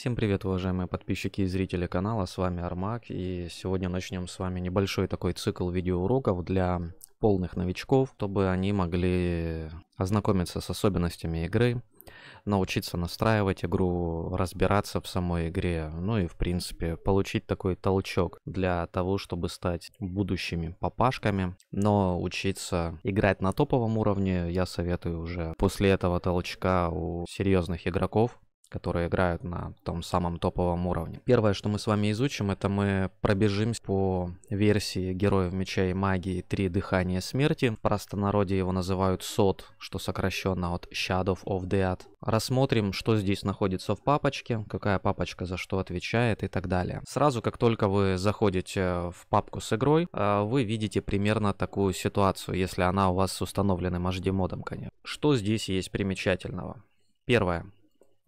Всем привет, уважаемые подписчики и зрители канала, с вами Армак, и сегодня начнем с вами небольшой такой цикл видеоуроков для полных новичков, чтобы они могли ознакомиться с особенностями игры, научиться настраивать игру, разбираться в самой игре, ну и в принципе получить такой толчок для того, чтобы стать будущими папашками, но учиться играть на топовом уровне я советую уже после этого толчка у серьезных игроков, которые играют на том самом топовом уровне. Первое, что мы с вами изучим, это мы пробежимся по версии Героев Меча и Магии 3 Дыхание Смерти. В простонародье его называют СОД, что сокращенно от Shadow of Death. Рассмотрим, что здесь находится в папочке, какая папочка за что отвечает и так далее. Сразу, как только вы заходите в папку с игрой, э, вы видите примерно такую ситуацию, если она у вас с установленным HD-модом, конечно. Что здесь есть примечательного? Первое.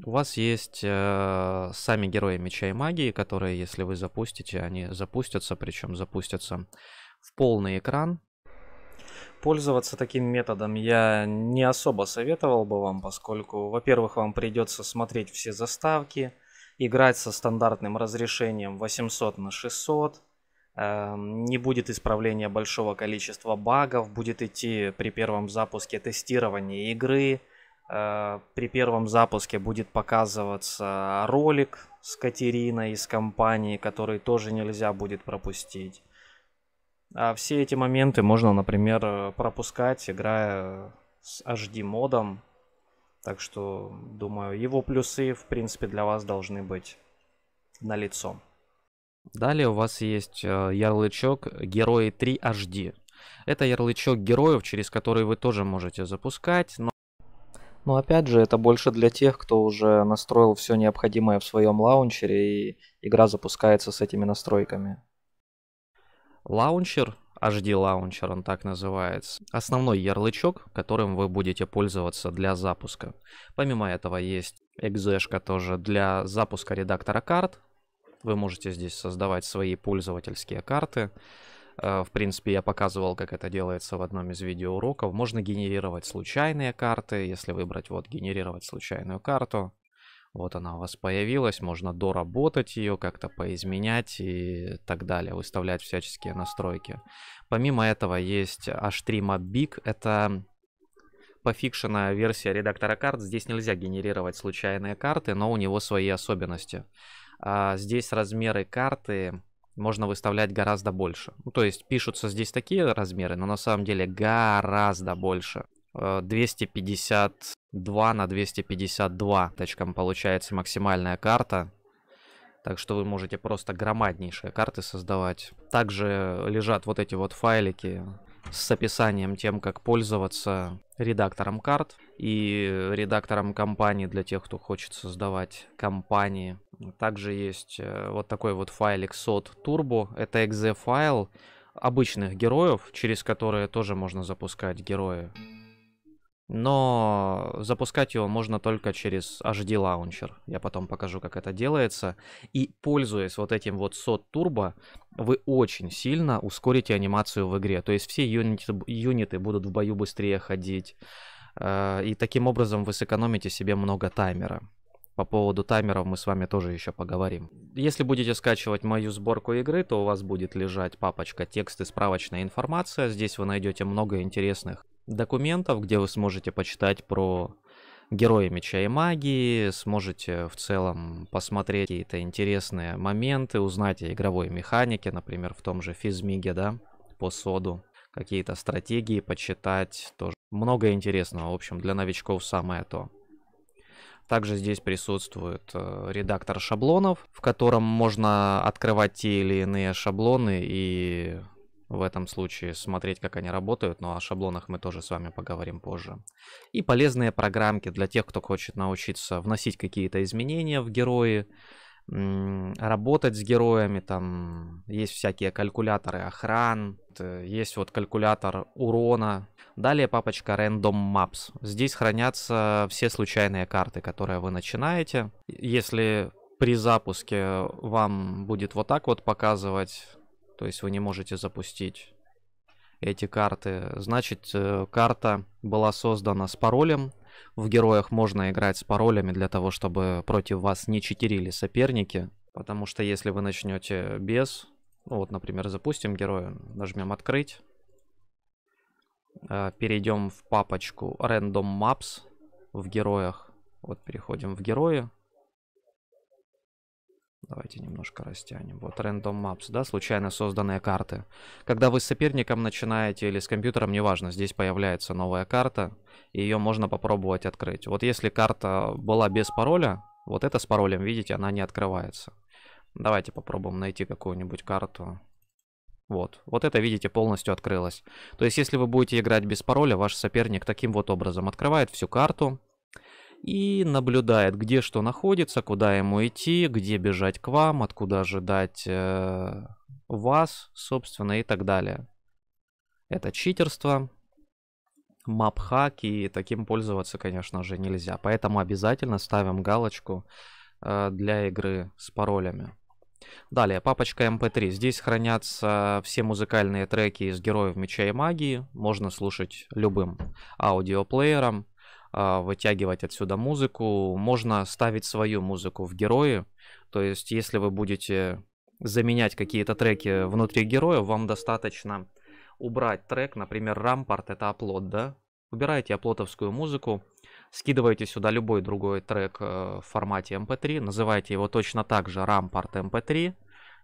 У вас есть э, сами герои меча и магии, которые, если вы запустите, они запустятся, причем запустятся в полный экран. Пользоваться таким методом я не особо советовал бы вам, поскольку, во-первых, вам придется смотреть все заставки, играть со стандартным разрешением 800 на 600, эм, не будет исправления большого количества багов, будет идти при первом запуске тестирование игры, Э, при первом запуске будет показываться ролик с Катериной из компании, который тоже нельзя будет пропустить. А все эти моменты можно, например, пропускать, играя с HD модом. Так что, думаю, его плюсы, в принципе, для вас должны быть налицо. Далее у вас есть э, ярлычок Герои 3 HD. Это ярлычок героев, через который вы тоже можете запускать, но но опять же, это больше для тех, кто уже настроил все необходимое в своем лаунчере, и игра запускается с этими настройками. Лаунчер, HD лаунчер он так называется, основной ярлычок, которым вы будете пользоваться для запуска. Помимо этого есть экзешка тоже для запуска редактора карт. Вы можете здесь создавать свои пользовательские карты. Э, в принципе, я показывал, как это делается в одном из видеоуроков. Можно генерировать случайные карты. Если выбрать вот «Генерировать случайную карту», вот она у вас появилась, можно доработать ее, как-то поизменять и так далее, выставлять всяческие настройки. Помимо этого есть H3 Big это пофикшена версия редактора карт. Здесь нельзя генерировать случайные карты, но у него свои особенности. А здесь размеры карты можно выставлять гораздо больше. Ну, то есть пишутся здесь такие размеры, но на самом деле гораздо больше. 252 э, на 252 точкам получается максимальная карта. Так что вы можете просто громаднейшие карты создавать. Также лежат вот эти вот файлики с описанием тем, как пользоваться редактором карт и редактором компании для тех, кто хочет создавать компании. Также есть э, вот такой вот файлик SOT Turbo. Это exe файл обычных героев, через которые тоже можно запускать герои но запускать его можно только через HD Launcher. Я потом покажу, как это делается. И пользуясь вот этим вот SOT Turbo, вы очень сильно ускорите анимацию в игре. То есть все юниты, юниты будут в бою быстрее ходить. Э, и таким образом вы сэкономите себе много таймера. По поводу таймеров мы с вами тоже еще поговорим. Если будете скачивать мою сборку игры, то у вас будет лежать папочка тексты, справочная информация. Здесь вы найдете много интересных документов, где вы сможете почитать про герои меча и магии, сможете в целом посмотреть какие-то интересные моменты, узнать о игровой механике, например, в том же физмиге, да, по соду, какие-то стратегии почитать, тоже много интересного, в общем, для новичков самое то. Также здесь присутствует э, редактор шаблонов, в котором можно открывать те или иные шаблоны и в этом случае, смотреть, как они работают, но о шаблонах мы тоже с вами поговорим позже. И полезные программки для тех, кто хочет научиться вносить какие-то изменения в герои, работать с героями, там есть всякие калькуляторы охран, есть вот калькулятор урона. Далее папочка Random Maps. Здесь хранятся все случайные карты, которые вы начинаете. Если при запуске вам будет вот так вот показывать то есть вы не можете запустить эти карты. Значит, э, карта была создана с паролем. В героях можно играть с паролями для того, чтобы против вас не читерили соперники. Потому что если вы начнете без... Ну вот, например, запустим героя, нажмем «Открыть». Э, перейдем в папочку «Random Maps» в героях. Вот переходим в герои. Давайте немножко растянем. Вот Random Maps, да, случайно созданные карты. Когда вы с соперником начинаете или с компьютером, неважно, здесь появляется новая карта, и ее можно попробовать открыть. Вот если карта была без пароля, вот эта с паролем, видите, она не открывается. Давайте попробуем найти какую-нибудь карту. Вот. Вот это, видите, полностью открылось. То есть, если вы будете играть без пароля, ваш соперник таким вот образом открывает всю карту, и наблюдает, где что находится, куда ему идти, где бежать к вам, откуда ожидать э, вас, собственно, и так далее. Это читерство, мапхак, и таким пользоваться, конечно же, нельзя. Поэтому обязательно ставим галочку э, для игры с паролями. Далее, папочка MP3. Эм Здесь хранятся все музыкальные треки из Героев Меча и Магии. Можно слушать любым аудиоплеером. А, вытягивать отсюда музыку. Можно ставить свою музыку в герои. То есть, если вы будете заменять какие-то треки внутри героя, вам достаточно убрать трек, например, рампорт это оплот, да? Убираете оплотовскую музыку, скидываете сюда любой другой трек э, в формате MP3, эм называете его точно так же рампорт MP3, эм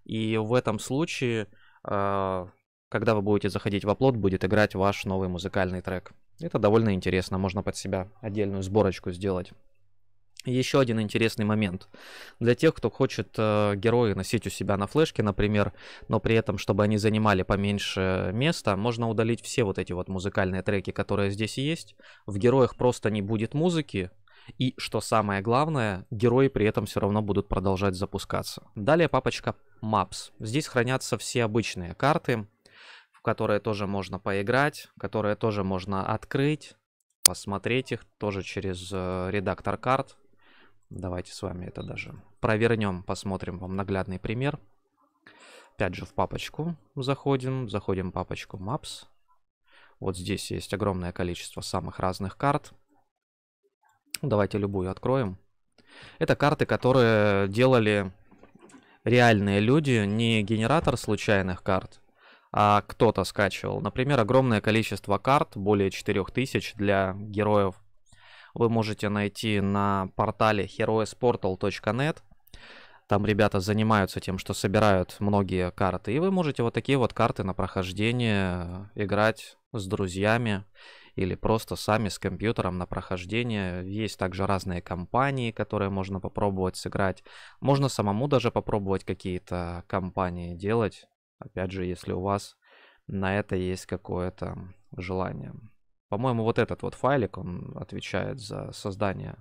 и в этом случае, э, когда вы будете заходить в оплот, будет играть ваш новый музыкальный трек. Это довольно интересно, можно под себя отдельную сборочку сделать. Еще один интересный момент. Для тех, кто хочет э, герои носить у себя на флешке, например, но при этом, чтобы они занимали поменьше места, можно удалить все вот эти вот музыкальные треки, которые здесь есть. В героях просто не будет музыки, и, что самое главное, герои при этом все равно будут продолжать запускаться. Далее папочка Maps. Здесь хранятся все обычные карты, которые тоже можно поиграть, которые тоже можно открыть, посмотреть их тоже через э, редактор карт. Давайте с вами это даже провернем, посмотрим вам наглядный пример. Опять же в папочку заходим, заходим в папочку Maps. Вот здесь есть огромное количество самых разных карт. Давайте любую откроем. Это карты, которые делали реальные люди, не генератор случайных карт, а, кто-то скачивал. Например, огромное количество карт, более 4000 для героев, вы можете найти на портале heroesportal.net. Там ребята занимаются тем, что собирают многие карты. И вы можете вот такие вот карты на прохождение играть с друзьями или просто сами с компьютером на прохождение. Есть также разные компании, которые можно попробовать сыграть. Можно самому даже попробовать какие-то компании делать. Опять же, если у вас на это есть какое-то желание. По-моему, вот этот вот файлик, он отвечает за создание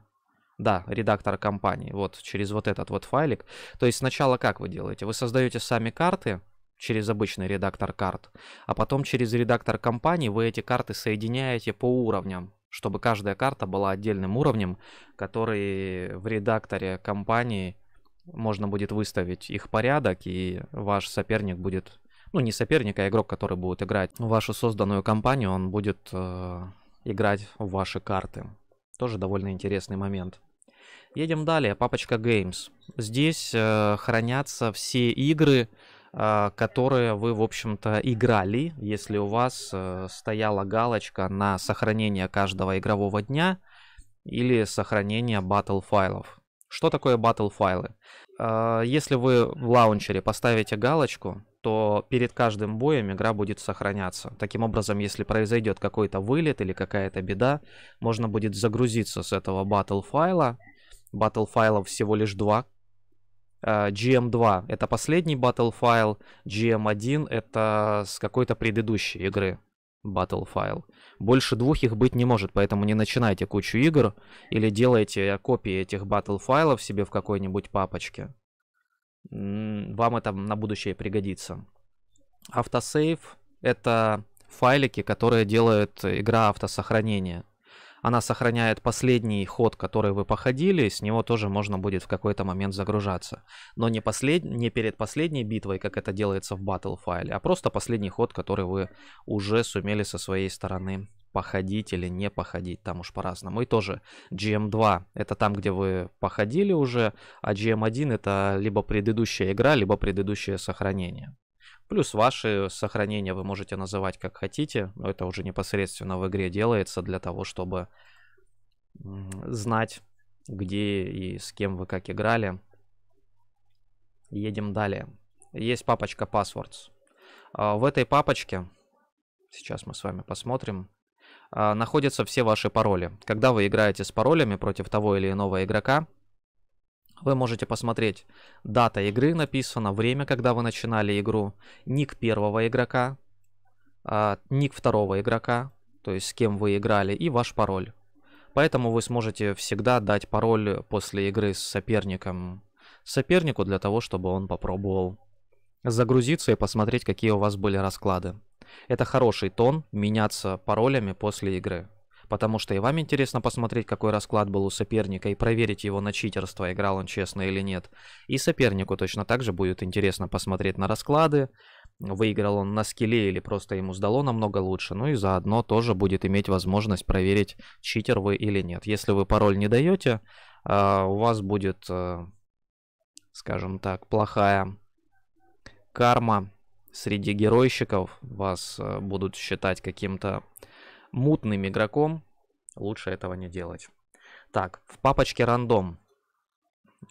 да, редактор компании, вот через вот этот вот файлик. То есть сначала как вы делаете? Вы создаете сами карты через обычный редактор карт, а потом через редактор компании вы эти карты соединяете по уровням, чтобы каждая карта была отдельным уровнем, который в редакторе компании можно будет выставить их порядок, и ваш соперник будет, ну не соперник, а игрок, который будет играть в вашу созданную компанию, он будет э, играть в ваши карты. Тоже довольно интересный момент. Едем далее, папочка Games. Здесь э, хранятся все игры, э, которые вы, в общем-то, играли. Если у вас э, стояла галочка на сохранение каждого игрового дня или сохранение батл файлов. Что такое battle файлы? А, если вы в лаунчере поставите галочку, то перед каждым боем игра будет сохраняться. Таким образом, если произойдет какой-то вылет или какая-то беда, можно будет загрузиться с этого battle файла. Battle файлов всего лишь два. А, GM2 это последний battle файл, GM1 это с какой-то предыдущей игры. Battle File. Больше двух их быть не может, поэтому не начинайте кучу игр или делайте копии этих Battle файлов себе в какой-нибудь папочке. Вам это на будущее пригодится. Автосейв — это файлики, которые делает игра автосохранения она сохраняет последний ход, который вы походили, с него тоже можно будет в какой-то момент загружаться. Но не, послед... не перед последней битвой, как это делается в Battle файле, а просто последний ход, который вы уже сумели со своей стороны походить или не походить, там уж по-разному. И тоже GM2 это там, где вы походили уже, а GM1 это либо предыдущая игра, либо предыдущее сохранение. Плюс ваши сохранения вы можете называть как хотите, но это уже непосредственно в игре делается для того, чтобы знать, где и с кем вы как играли. Едем далее. Есть папочка Passwords. А, в этой папочке, сейчас мы с вами посмотрим, а, находятся все ваши пароли. Когда вы играете с паролями против того или иного игрока, вы можете посмотреть дата игры написана, время, когда вы начинали игру, ник первого игрока, а, ник второго игрока, то есть с кем вы играли, и ваш пароль. Поэтому вы сможете всегда дать пароль после игры с соперником сопернику для того, чтобы он попробовал загрузиться и посмотреть, какие у вас были расклады. Это хороший тон меняться паролями после игры потому что и вам интересно посмотреть, какой расклад был у соперника и проверить его на читерство, играл он честно или нет. И сопернику точно так же будет интересно посмотреть на расклады, выиграл он на скилле или просто ему сдало намного лучше. Ну и заодно тоже будет иметь возможность проверить, читер вы или нет. Если вы пароль не даете, а, у вас будет, э, скажем так, плохая карма среди геройщиков. Вас э, будут считать каким-то мутным игроком лучше этого не делать. Так, в папочке рандом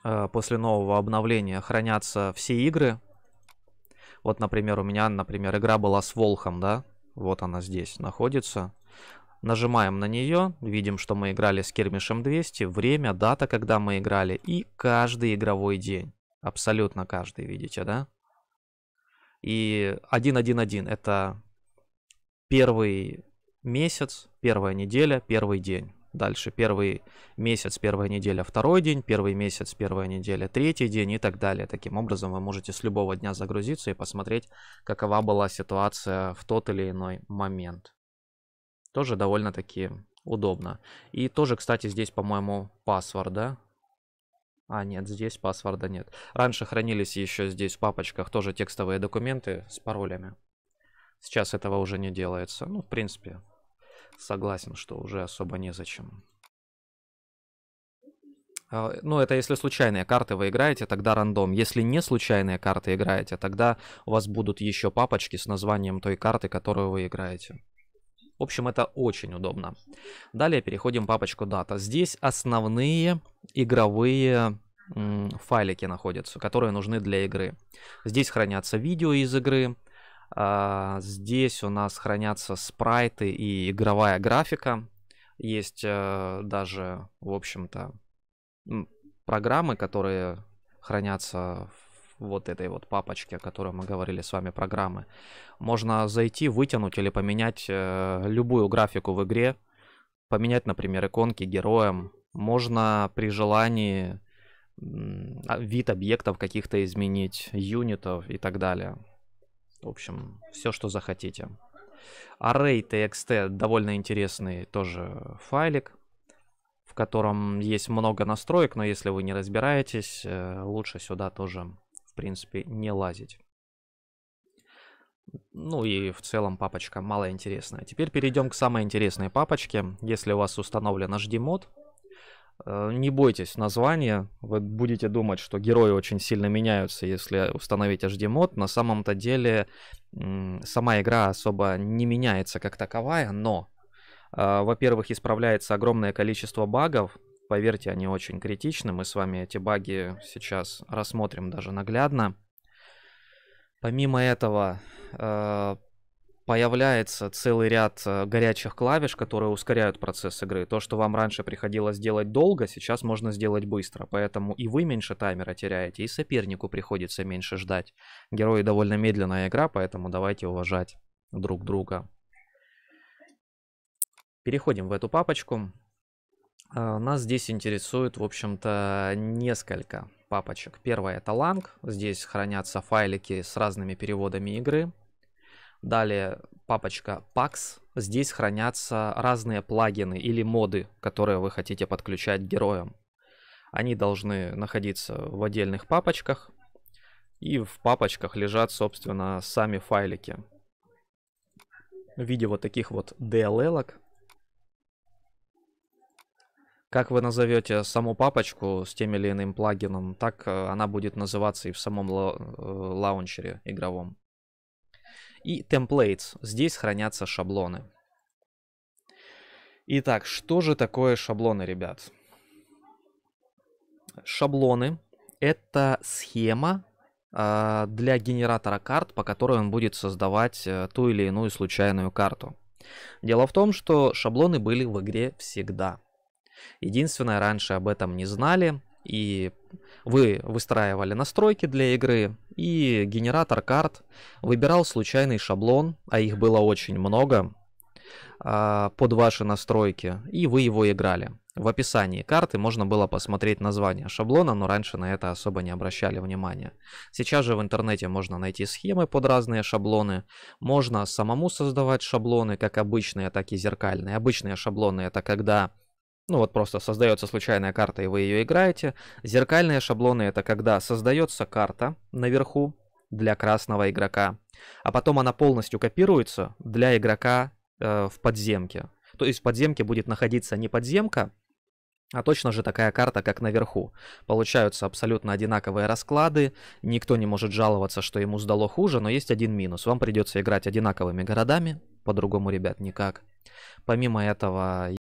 э, после нового обновления хранятся все игры. Вот, например, у меня, например, игра была с Волхом, да? Вот она здесь находится. Нажимаем на нее, видим, что мы играли с Кермишем 200, время, дата, когда мы играли и каждый игровой день. Абсолютно каждый, видите, да? И 1.1.1 это первый месяц, первая неделя, первый день. Дальше первый месяц, первая неделя, второй день, первый месяц, первая неделя, третий день и так далее. Таким образом вы можете с любого дня загрузиться и посмотреть, какова была ситуация в тот или иной момент. Тоже довольно-таки удобно. И тоже, кстати, здесь, по-моему, паспорт, да? А, нет, здесь паспорта нет. Раньше хранились еще здесь в папочках тоже текстовые документы с паролями. Сейчас этого уже не делается. Ну, в принципе, Согласен, что уже особо незачем. А, ну, это если случайные карты вы играете, тогда рандом. Если не случайные карты играете, тогда у вас будут еще папочки с названием той карты, которую вы играете. В общем, это очень удобно. Далее переходим в папочку дата. Здесь основные игровые файлики находятся, которые нужны для игры. Здесь хранятся видео из игры, а, здесь у нас хранятся спрайты и игровая графика. Есть э, даже, в общем-то, программы, которые хранятся в вот этой вот папочке, о которой мы говорили с вами, программы. Можно зайти, вытянуть или поменять э, любую графику в игре. Поменять, например, иконки героям. Можно при желании а, вид объектов каких-то изменить, юнитов и так далее. В общем, все, что захотите. Array.txt а довольно интересный тоже файлик, в котором есть много настроек, но если вы не разбираетесь, э, лучше сюда тоже, в принципе, не лазить. Ну и в целом папочка малоинтересная. Теперь перейдем к самой интересной папочке. Если у вас установлен мод. Э, не бойтесь названия, вы будете думать, что герои очень сильно меняются, если установить HD-мод. На самом-то деле сама игра особо не меняется как таковая, но, э, во-первых, исправляется огромное количество багов, поверьте, они очень критичны, мы с вами эти баги сейчас рассмотрим даже наглядно. Помимо этого, э, появляется целый ряд э, горячих клавиш, которые ускоряют процесс игры. То, что вам раньше приходилось делать долго, сейчас можно сделать быстро. Поэтому и вы меньше таймера теряете, и сопернику приходится меньше ждать. Герои довольно медленная игра, поэтому давайте уважать друг друга. Переходим в эту папочку. Э, нас здесь интересует, в общем-то, несколько папочек. Первая это ланг. Здесь хранятся файлики с разными переводами игры. Далее папочка PAX. Здесь хранятся разные плагины или моды, которые вы хотите подключать героям. Они должны находиться в отдельных папочках. И в папочках лежат, собственно, сами файлики. В виде вот таких вот DLL. -ок. Как вы назовете саму папочку с тем или иным плагином, так э, она будет называться и в самом ла э, лаунчере игровом. И templates. Здесь хранятся шаблоны. Итак, что же такое шаблоны, ребят? Шаблоны — это схема а, для генератора карт, по которой он будет создавать э, ту или иную случайную карту. Дело в том, что шаблоны были в игре всегда. Единственное, раньше об этом не знали, и вы выстраивали настройки для игры, и генератор карт выбирал случайный шаблон, а их было очень много, а, под ваши настройки, и вы его играли. В описании карты можно было посмотреть название шаблона, но раньше на это особо не обращали внимания. Сейчас же в интернете можно найти схемы под разные шаблоны. Можно самому создавать шаблоны, как обычные, так и зеркальные. Обычные шаблоны это когда ну вот просто создается случайная карта, и вы ее играете. Зеркальные шаблоны это когда создается карта наверху для красного игрока, а потом она полностью копируется для игрока э, в подземке. То есть в подземке будет находиться не подземка, а точно же такая карта, как наверху. Получаются абсолютно одинаковые расклады, никто не может жаловаться, что ему сдало хуже, но есть один минус. Вам придется играть одинаковыми городами, по-другому, ребят, никак. Помимо этого...